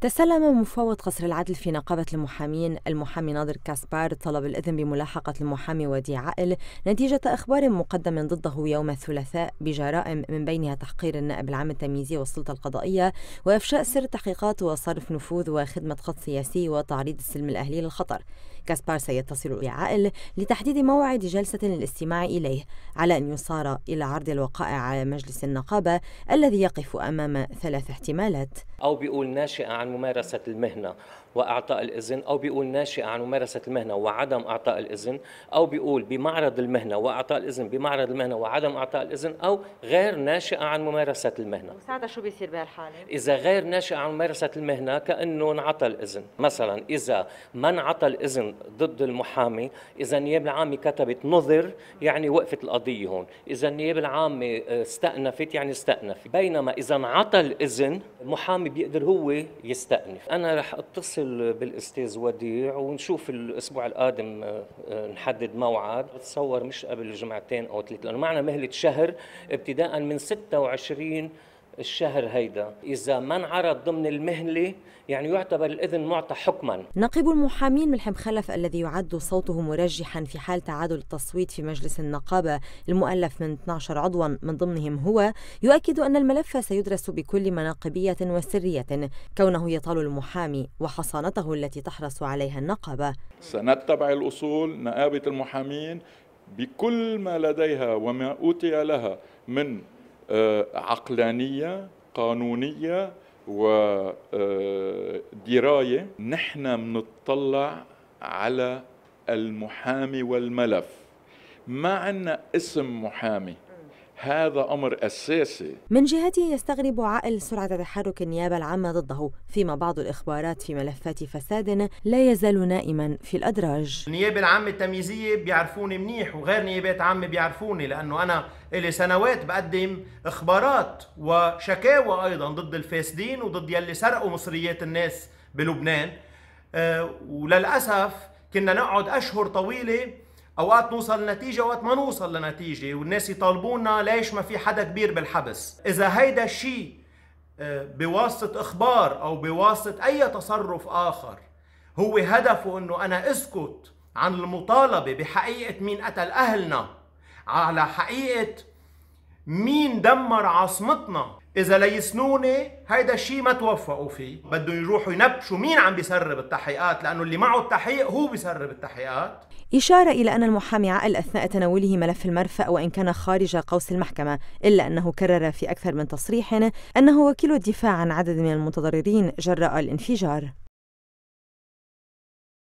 تسلم مفوض قصر العدل في نقابة المحامين المحامي ناظر كاسبار طلب الإذن بملاحقة المحامي وديع عقل نتيجة إخبار مقدم ضده يوم الثلاثاء بجرائم من بينها تحقير النائب العام التمييزي والسلطة القضائية وإفشاء سر تحقيقات وصرف نفوذ وخدمة خط سياسي وتعريض السلم الأهلي للخطر كاسبار سيتصل بعقل لتحديد موعد جلسة للاستماع إليه على أن يصار إلى عرض الوقائع على مجلس النقابة الذي يقف أمام ثلاث احتمالات أو بيقول ناشئة عن ممارسة المهنة وإعطاء الإذن أو بيقول ناشئ عن ممارسة المهنة وعدم إعطاء الإذن أو بيقول بمعرض المهنة وإعطاء الإذن بمعرض المهنة وعدم إعطاء الإذن أو غير ناشئة عن ممارسة المهنة وساعتها شو بيصير بهالحالة؟ إذا غير ناشئة عن ممارسة المهنة كأنه انعطى الإذن مثلا إذا ما انعطى الإذن ضد المحامي إذا النيابة العامة كتبت نظر يعني وقفت القضية هون إذا النيابة العامة آه، استأنفت يعني استأنفت بينما إذا انعطى الإذن المحامي بيقدر هو يستأنف أنا رح أتصل بالأستاذ وديع ونشوف الأسبوع القادم آه، آه، نحدد موعد بتصور مش قبل جمعتين أو ثلاثة لأنه معنا مهلة شهر ابتداء من 26 الشهر هيدا إذا ما انعرض ضمن المهلة يعني يعتبر الإذن معطى حكما نقيب المحامين ملحم خلف الذي يعد صوته مرجحا في حال تعادل التصويت في مجلس النقابة المؤلف من 12 عضوا من ضمنهم هو يؤكد أن الملف سيدرس بكل مناقبية وسرية كونه يطال المحامي وحصانته التي تحرص عليها النقابة سنتبع الأصول نقابة المحامين بكل ما لديها وما أوتي لها من آه، عقلانيه قانونيه ودرايه آه، نحن منطلع على المحامي والملف ما عندنا اسم محامي هذا أمر أساسي من جهته يستغرب عائل سرعة تحرك النيابة العامة ضده فيما بعض الإخبارات في ملفات فساد لا يزال نائما في الأدراج النيابة العامة التمييزية بيعرفوني منيح وغير نيابات عامة بيعرفوني لأنه أنا إلي سنوات بقدم إخبارات وشكاوى أيضا ضد الفاسدين وضد يلي سرقوا مصريات الناس بلبنان أه وللأسف كنا نقعد أشهر طويلة اوقات نوصل لنتيجه اوقات ما نوصل لنتيجه والناس يطالبونا ليش ما في حدا كبير بالحبس اذا هيدا الشيء آه، بواسطه اخبار او بواسطه اي تصرف اخر هو هدفه انه انا اسكت عن المطالبه بحقيقه مين قتل اهلنا على حقيقه مين دمر عاصمتنا اذا ليسنوني هيدا الشيء ما توفقوا فيه بدهم يروحوا ينبشوا مين عم بيسرب التحقيقات لانه اللي معه التحقيق هو بيسرب التحقيقات إشارة إلى أن المحامي عقل أثناء تناوله ملف المرفأ وإن كان خارج قوس المحكمة إلا أنه كرر في أكثر من تصريح أنه وكيل الدفاع عن عدد من المتضررين جراء الانفجار